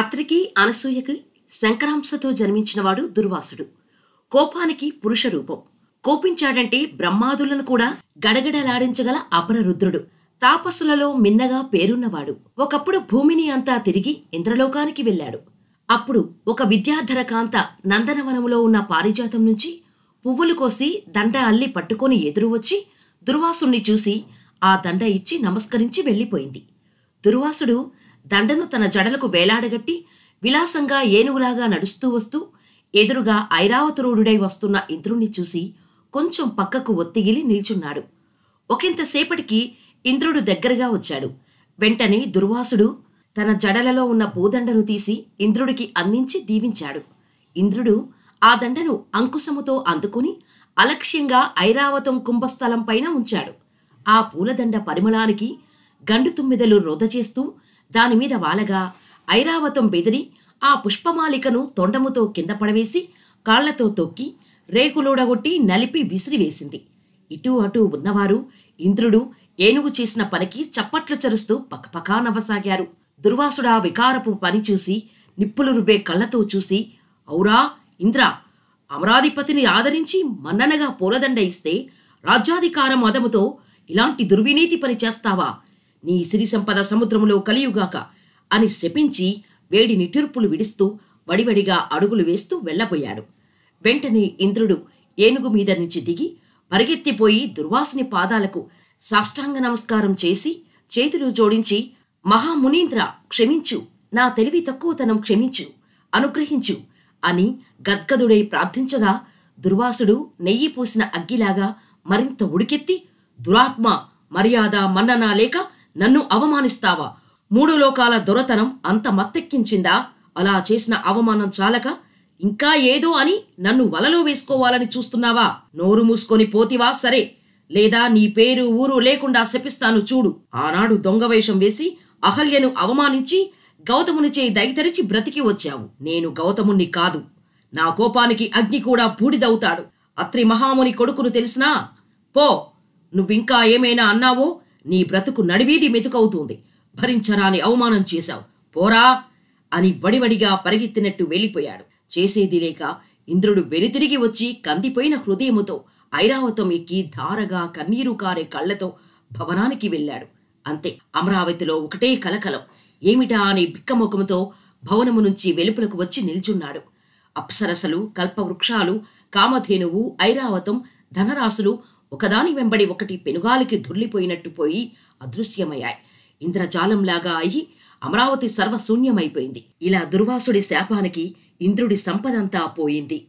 అత్రికి అనసూయకి శంకరాంశతో జన్మించినవాడు దుర్వాసుడు కోపానికి పురుష రూపం కోపించాడంటే బ్రహ్మాదులను కూడా గడగడలాడించగల అపరరుద్రుడు తాపస్సులలో మిన్నగా పేరున్నవాడు ఒకప్పుడు భూమిని అంతా తిరిగి ఇంద్రలోకానికి వెళ్ళాడు అప్పుడు ఒక విద్యాధర కాంత నందనవనములో ఉన్న పారిజాతం నుంచి పువ్వులు కోసి దండ అల్లి పట్టుకొని ఎదురు వచ్చి దుర్వాసుణ్ణి చూసి ఆ దండ ఇచ్చి నమస్కరించి వెళ్ళిపోయింది దుర్వాసుడు దండను తన జడలకు వేలాడగట్టి విలాసంగా ఏనుగులాగా నడుస్తూ వస్తూ ఎదురుగా ఐరావతరుడై వస్తున్న ఇంద్రుణ్ణి చూసి కొంచెం పక్కకు ఒత్తిగిలి నిల్చున్నాడు ఒకంతసేపటికి ఇంద్రుడు దగ్గరగా వచ్చాడు వెంటనే దుర్వాసుడు తన జడలలో ఉన్న భూదండను తీసి ఇంద్రుడికి అందించి దీవించాడు ఇంద్రుడు ఆ దండను అంకుశముతో అందుకుని అలక్ష్యంగా ఐరావతం కుంభస్థలం పైన ఉంచాడు ఆ పూలదండ పరిమళానికి గండు తుమ్మిదలు రోద చేస్తూ దానిమీద వాలగా ఐరావతం బెదిరి ఆ పుష్పమాలికను తొండముతో కింద పడవేసి కాళ్లతో తొక్కి రేకులోడగొట్టి నలిపి విసిరివేసింది ఇటూ అటూ ఉన్నవారు ఇంద్రుడు ఏనుగు చేసిన పనికి చప్పట్లు చరుస్తూ పకపకా నవ్వసాగారు దుర్వాసుడా వికారపు పని చూసి నిప్పులు రువ్వే కళ్ళతో చూసి ఔరా ఇంద్ర అమరాధిపతిని ఆదరించి మన్ననగా పూలదండ ఇస్తే రాజ్యాధికారం అదముతో ఇలాంటి దుర్వినీతి పని చేస్తావా నీ సిరి సంపద సముద్రములో కలియుగాక అని శపించి వేడి నిటుర్పులు విడుస్తూ వడివడిగా అడుగులు వేస్తూ వెళ్ళబోయాడు వెంటనే ఇంద్రుడు ఏనుగు మీద నుంచి దిగి పరిగెత్తిపోయి దుర్వాసుని పాదాలకు సాష్టాంగ నమస్కారం చేసి చేతులు జోడించి మహామునీంద్ర క్షమించు నా తెలివి తక్కువతనం క్షమించు అనుగ్రహించు అని గద్గదుడై ప్రార్థించగా దుర్వాసుడు నెయ్యి పూసిన అగ్గిలాగా మరింత ఉడికెత్తి దురాత్మ మర్యాద మన్నన లేక నన్ను అవమానిస్తావా మూడు లోకాల దొరతనం అంత మత్తెక్కించిందా అలా చేసిన అవమానం చాలక ఇంకా ఏదో అని నన్ను వలలో వేసుకోవాలని చూస్తున్నావా నోరు మూసుకొని పోతివా సరే లేదా నీ పేరు ఊరు లేకుండా శపిస్తాను చూడు ఆనాడు దొంగవేషం వేసి అహల్యను అవమానించి గౌతముని చేయి దయతరిచి బ్రతికి వచ్చావు నేను గౌతముణ్ణి కాదు నా కోపానికి అగ్ని కూడా బూడిదవుతాడు అత్రి మహాముని కొడుకును తెలిసినా పో నువ్వింకా ఏమైనా అన్నావో నీ బ్రతుకు నడివీధి మెతుకవుతుంది భరించరాని అవమానం చేశావు పోరా అని వడివడిగా పరిగెత్తినట్టు వెళ్ళిపోయాడు చేసేది లేక ఇంద్రుడు వెనుతిరిగి వచ్చి కందిపోయిన హృదయముతో ఐరావతం ఎక్కి ధారగా కన్నీరు కారే కళ్ళతో భవనానికి వెళ్ళాడు అంతే అమరావతిలో ఒకటే కలకలం ఏమిటా అనే బిక్కముఖముతో భవనము నుంచి వెలుపలకు వచ్చి నిల్చున్నాడు అప్సరసలు కల్పవృక్షాలు కామధేనువు ఐరావతం ధనరాశులు ఒకదాని వెంబడి ఒకటి పెనుగాలికి దొర్లిపోయినట్టు పోయి అదృశ్యమయ్యాయి ఇంద్రజాలంలాగా అయి అమరావతి సర్వశూన్యమైపోయింది ఇలా దుర్వాసుడి శాపానికి ఇంద్రుడి సంపదంతా పోయింది